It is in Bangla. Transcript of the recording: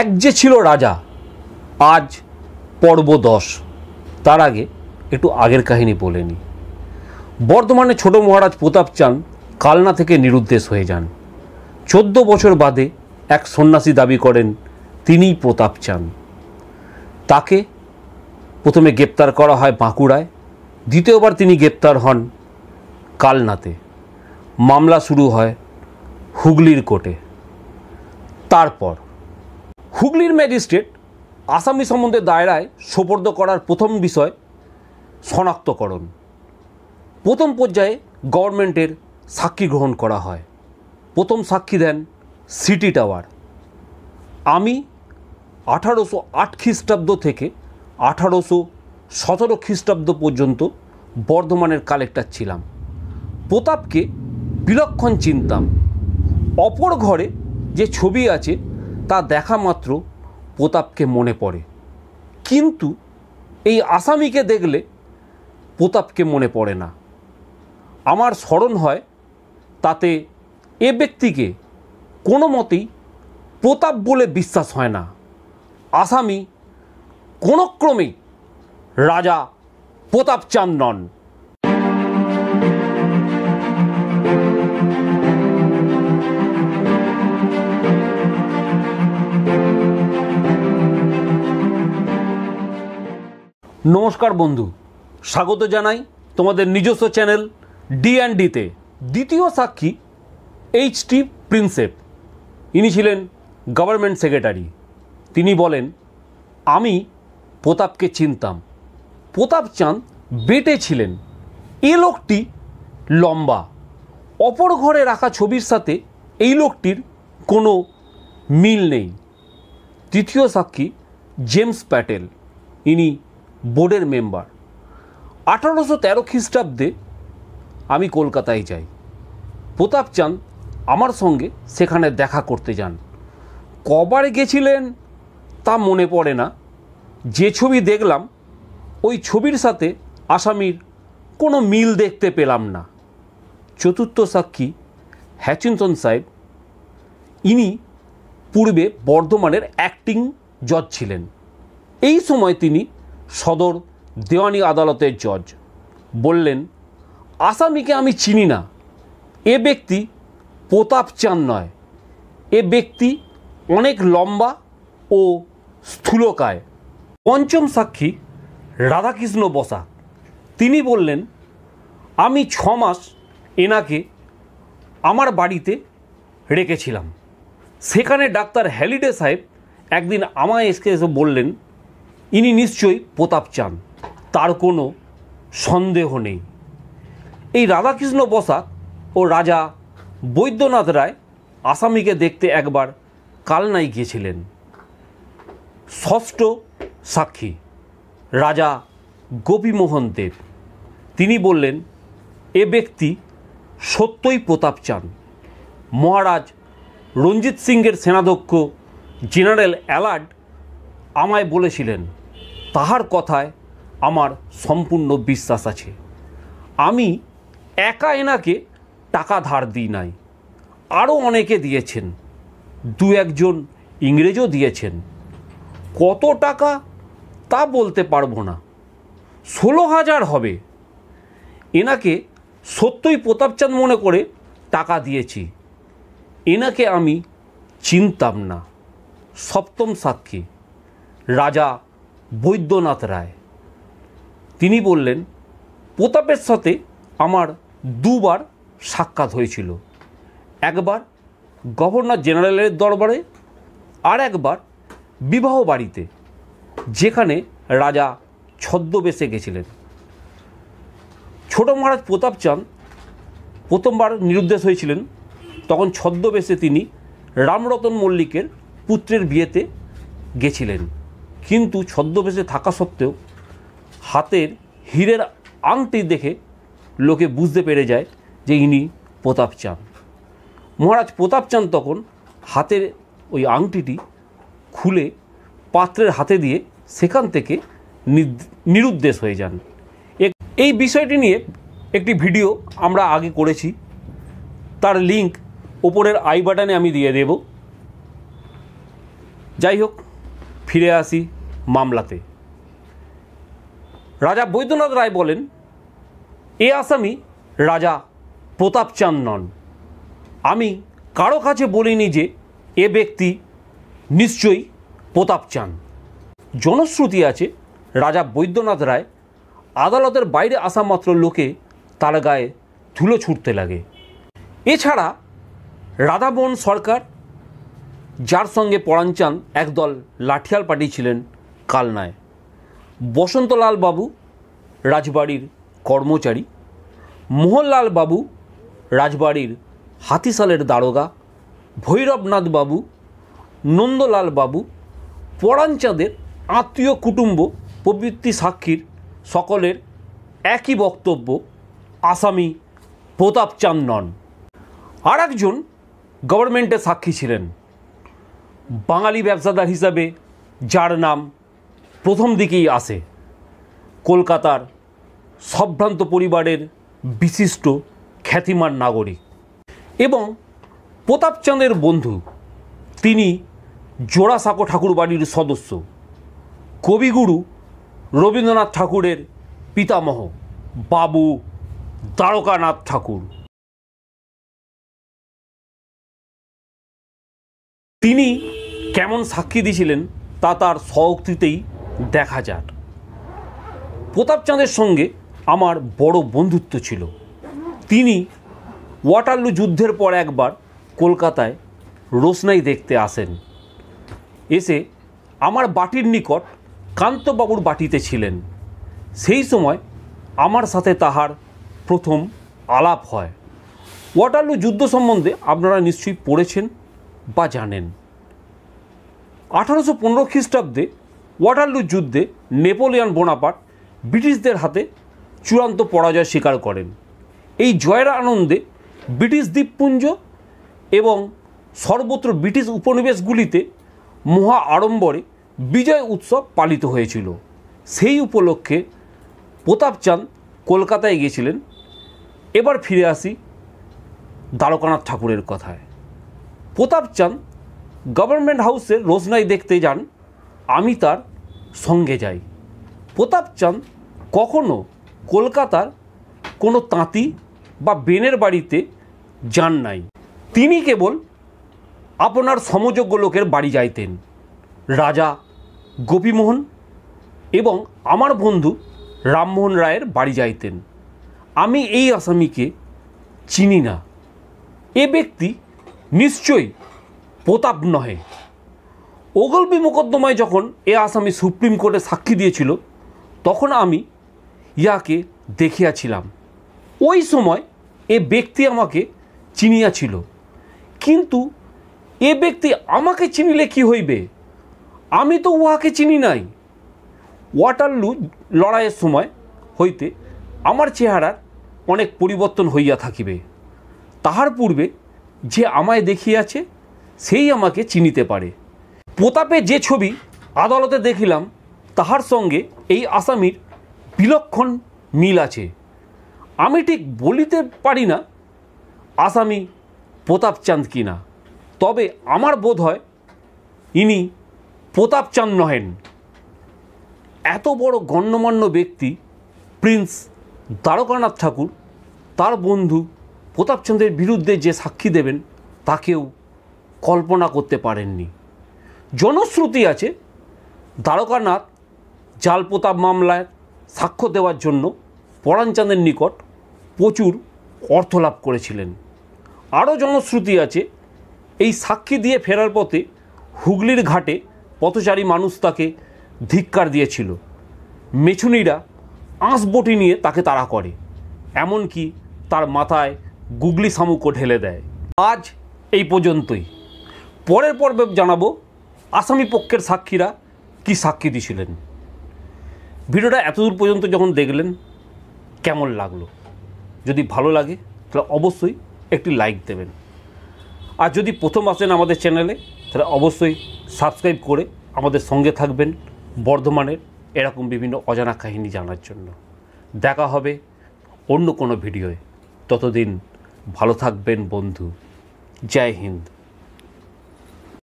এক যে ছিল রাজা আজ পর্ব দশ তার আগে একটু আগের কাহিনী বলে নি বর্ধমানে ছোট মহারাজ প্রতাপ চান কালনা থেকে নিরুদ্দেশ হয়ে যান চোদ্দ বছর বাদে এক সন্ন্যাসী দাবি করেন তিনিই প্রতাপ চান তাকে প্রথমে গ্রেপ্তার করা হয় বাঁকুড়ায় দ্বিতীয়বার তিনি গ্রেপ্তার হন কালনাতে মামলা শুরু হয় হুগলির কোর্টে তারপর হুগলির ম্যাজিস্ট্রেট আসামি সম্বন্ধে দায়রায় সোপর্দ করার প্রথম বিষয় শনাক্তকরণ প্রথম পর্যায়ে গভর্নমেন্টের সাক্ষী গ্রহণ করা হয় প্রথম সাক্ষী দেন সিটি টাওয়ার আমি আঠারোশো আট খ্রিস্টাব্দ থেকে আঠারোশো সতেরো খ্রিস্টাব্দ পর্যন্ত বর্ধমানের কালেক্টর ছিলাম প্রতাপকে বিলক্ষণ চিনতাম অপর ঘরে যে ছবি আছে তা দেখা মাত্র প্রতাপকে মনে পড়ে কিন্তু এই আসামিকে দেখলে প্রতাপকে মনে পড়ে না আমার স্মরণ হয় তাতে এ ব্যক্তিকে কোনো মতেই প্রতাপ বলে বিশ্বাস হয় না আসামি কোনোক্রমেই রাজা প্রতাপচাঁদ নন নমস্কার বন্ধু স্বাগত জানাই তোমাদের নিজস্ব চ্যানেল ডি অ্যান্ড ডিতে দ্বিতীয় সাক্ষী এইচ টি প্রিন্সেপ ইনি ছিলেন গভর্নমেন্ট সেক্রেটারি তিনি বলেন আমি প্রতাপকে চিনতাম প্রতাপ চাঁদ বেটে ছিলেন এ লোকটি লম্বা অপর ঘরে রাখা ছবির সাথে এই লোকটির কোনো মিল নেই তৃতীয় সাক্ষী জেমস প্যাটেল ইনি বোর্ডের মেম্বার আঠারোশো তেরো খ্রিস্টাব্দে আমি কলকাতায় যাই প্রতাপচাঁদ আমার সঙ্গে সেখানে দেখা করতে যান কবার গেছিলেন তা মনে পড়ে না যে ছবি দেখলাম ওই ছবির সাথে আসামির কোনো মিল দেখতে পেলাম না চতুর্থ সাক্ষী হ্যাচিনসন সাহেব ইনি পূর্বে বর্ধমানের অ্যাক্টিং জজ ছিলেন এই সময় তিনি সদর দেওয়ানি আদালতের জজ বললেন আসামিকে আমি চিনি না এ ব্যক্তি প্রতাপ চান নয় এ ব্যক্তি অনেক লম্বা ও স্থূলকায় পঞ্চম সাক্ষী রাধাকৃষ্ণ বসা তিনি বললেন আমি ছ মাস এনাকে আমার বাড়িতে রেখেছিলাম সেখানে ডাক্তার হ্যালিডে সাহেব একদিন আমায় এসে এসে বললেন ইনি নিশ্চয়ই প্রতাপ চান তার কোনো সন্দেহ নেই এই রাধাকৃষ্ণ বসাক ও রাজা বৈদ্যনাথ রায় আসামিকে দেখতে একবার কালনায় গিয়েছিলেন ষষ্ঠ সাক্ষী রাজা গোপীমোহন দেব তিনি বললেন এ ব্যক্তি সত্যই প্রতাপ চান মহারাজ রঞ্জিত সিংয়ের সেনাধ্যক্ষ জেনারেল অ্যালার্ড আমায় বলেছিলেন তাহার কথায় আমার সম্পূর্ণ বিশ্বাস আছে আমি একা এনাকে টাকা ধার দিই নাই আরও অনেকে দিয়েছেন দু একজন ইংরেজও দিয়েছেন কত টাকা তা বলতে পারবো না ষোলো হাজার হবে এনাকে সত্যই প্রতাপচাঁদ মনে করে টাকা দিয়েছি এনাকে আমি চিনতাম না সপ্তম সাক্ষী রাজা বৈদ্যনাথ রায় তিনি বললেন প্রতাপের সাথে আমার দুবার সাক্ষাৎ হয়েছিল একবার গভর্নর জেনারেলের দরবারে আর একবার বিবাহ বাড়িতে যেখানে রাজা ছদ্মবেশে গেছিলেন ছোট মহারাজ প্রতাপচাঁদ প্রথমবার নিরুদ্দেশ হয়েছিলেন তখন ছদ্মবেশে তিনি রামরতন মল্লিকের পুত্রের বিয়েতে গেছিলেন কিন্তু ছদ্মবেশে থাকা সত্ত্বেও হাতের হীরের আংটি দেখে লোকে বুঝতে পেরে যায় যে ইনি চান মহারাজ চান তখন হাতের ওই আংটিটি খুলে পাত্রের হাতে দিয়ে সেখান থেকে নিরুদ্দেশ হয়ে যান এই বিষয়টি নিয়ে একটি ভিডিও আমরা আগে করেছি তার লিঙ্ক ওপরের আই বাটনে আমি দিয়ে দেব যাই হোক ফিরে আসি মামলাতে রাজা বৈদ্যনাথ রায় বলেন এ আসামি রাজা চান নন আমি কারো কাছে বলিনি যে এ ব্যক্তি নিশ্চয়ই চান জনশ্রুতি আছে রাজা বৈদ্যনাথ রায় আদালতের বাইরে আসা মাত্র লোকে তার গায়ে ধুলো ছুটতে লাগে এছাড়া রাধামোহন সরকার যার সঙ্গে পরাঞ্চান একদল লাঠিয়াল পাঠিয়েছিলেন ছিলেন কালনায় বসন্তলাল বাবু রাজবাড়ির কর্মচারী মোহনলাল বাবু রাজবাড়ির হাতিশালের দারোগা ভৈরবনাথ বাবু নন্দলাল বাবু পরাঞ্চাঁদের আত্মীয় কুটুম্ব প্রবৃত্তি সাক্ষীর সকলের একই বক্তব্য আসামি প্রতাপচাঁদ নন আর একজন গভর্নমেন্টের সাক্ষী ছিলেন বাঙালি ব্যবসাদার হিসাবে যার নাম প্রথম দিকেই আসে কলকাতার সম্ভ্রান্ত পরিবারের বিশিষ্ট খ্যাতিমান নাগরিক এবং প্রতাপচাঁদের বন্ধু তিনি জোড়াসাঁকো ঠাকুর বাড়ির সদস্য কবিগুরু রবীন্দ্রনাথ ঠাকুরের পিতামহ বাবু দ্বারকানাথ ঠাকুর তিনি কেমন সাক্ষী দিয়েছিলেন তা তার স্বউক্তিতেই দেখা যাক প্রতাপচাঁদের সঙ্গে আমার বড় বন্ধুত্ব ছিল তিনি ওয়াটারলু যুদ্ধের পর একবার কলকাতায় রোশনাই দেখতে আসেন এসে আমার বাটির নিকট কান্তবাবুর বাটিতে ছিলেন সেই সময় আমার সাথে তাহার প্রথম আলাপ হয় ওয়াটারলু যুদ্ধ সম্বন্ধে আপনারা নিশ্চয়ই পড়েছেন বা জানেন আঠারোশো পনেরো খ্রিস্টাব্দে ওয়াটারলু যুদ্ধে নেপোলিয়ান বোনাপাট ব্রিটিশদের হাতে চূড়ান্ত পরাজয় স্বীকার করেন এই জয়ের আনন্দে ব্রিটিশ দ্বীপপুঞ্জ এবং সর্বত্র ব্রিটিশ উপনিবেশগুলিতে মহা আড়ম্বরে বিজয় উৎসব পালিত হয়েছিল সেই উপলক্ষে প্রতাপচাঁদ কলকাতায় গিয়েছিলেন এবার ফিরে আসি দ্বারকানাথ ঠাকুরের কথায় প্রতাপচাঁদ গভর্নমেন্ট হাউসের রোজনাই দেখতে যান আমি তার সঙ্গে যাই প্রতাপচাঁদ কখনো কলকাতার কোনো তাঁতি বা বেনের বাড়িতে যান নাই তিনি কেবল আপনার সমযোগ্য লোকের বাড়ি যাইতেন রাজা গোপীমোহন এবং আমার বন্ধু রামমোহন রায়ের বাড়ি যাইতেন আমি এই আসামিকে চিনি না এ ব্যক্তি নিশ্চয়ই প্রতাপ নহে ওগলপি মোকদ্দমায় যখন এ আসামি সুপ্রিম কোর্টে সাক্ষী দিয়েছিল তখন আমি ইয়াকে দেখিয়াছিলাম ওই সময় এ ব্যক্তি আমাকে চিনিয়াছিল কিন্তু এ ব্যক্তি আমাকে চিনিলে কি হইবে আমি তো উহাকে চিনি নাই ওয়াটারলু লড়াইয়ের সময় হইতে আমার চেহারার অনেক পরিবর্তন হইয়া থাকিবে তাহার পূর্বে যে আমায় দেখিয়াছে সেই আমাকে চিনিতে পারে প্রতাপে যে ছবি আদালতে দেখিলাম তাহার সঙ্গে এই আসামির বিলক্ষণ মিল আছে আমি ঠিক বলিতে পারি না আসামি প্রতাপচাঁদ কিনা তবে আমার বোধ হয় ইনি প্রতাপচাঁদ নহেন এত বড় গণ্যমান্য ব্যক্তি প্রিন্স দ্বারকানাথ ঠাকুর তার বন্ধু প্রতাপচন্দ্রের বিরুদ্ধে যে সাক্ষী দেবেন তাকেও কল্পনা করতে পারেননি জনশ্রুতি আছে দ্বারকানাথ জাল প্রতাপ মামলায় সাক্ষ্য দেওয়ার জন্য পরাণচাঁদের নিকট প্রচুর অর্থ লাভ করেছিলেন আরও জনশ্রুতি আছে এই সাক্ষী দিয়ে ফেরার পথে হুগলির ঘাটে পথচারী মানুষ তাকে ধিক্কার দিয়েছিল মেছুনিরা আঁশবটি নিয়ে তাকে তাড়া করে এমনকি তার মাথায় গুগলি শামুকও ঢেলে দেয় আজ এই পর্যন্তই পরের পর্বে জানাবো আসামি পক্ষের সাক্ষীরা কি সাক্ষী দিছিলেন ভিডিওটা এতদূর পর্যন্ত যখন দেখলেন কেমন লাগলো যদি ভালো লাগে তাহলে অবশ্যই একটি লাইক দেবেন আর যদি প্রথম আসেন আমাদের চ্যানেলে তাহলে অবশ্যই সাবস্ক্রাইব করে আমাদের সঙ্গে থাকবেন বর্ধমানের এরকম বিভিন্ন অজানা কাহিনী জানার জন্য দেখা হবে অন্য কোনো ভিডিওয়ে ততদিন ভালো থাকবেন বন্ধু জয় হিন্দ